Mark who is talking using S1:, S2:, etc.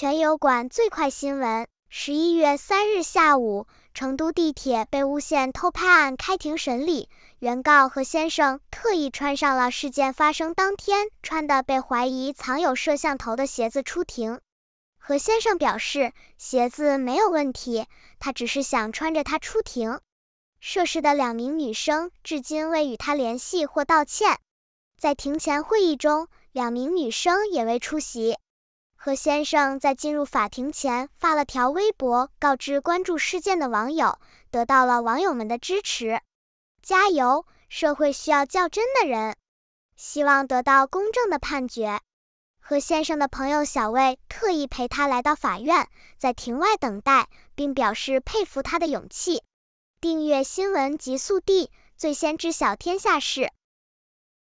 S1: 全油管最快新闻：十一月三日下午，成都地铁被诬陷偷拍案开庭审理。原告何先生特意穿上了事件发生当天穿的被怀疑藏有摄像头的鞋子出庭。何先生表示，鞋子没有问题，他只是想穿着它出庭。涉事的两名女生至今未与他联系或道歉。在庭前会议中，两名女生也未出席。何先生在进入法庭前发了条微博，告知关注事件的网友，得到了网友们的支持。加油，社会需要较真的人，希望得到公正的判决。何先生的朋友小魏特意陪他来到法院，在庭外等待，并表示佩服他的勇气。订阅新闻极速递，最先知晓天下事。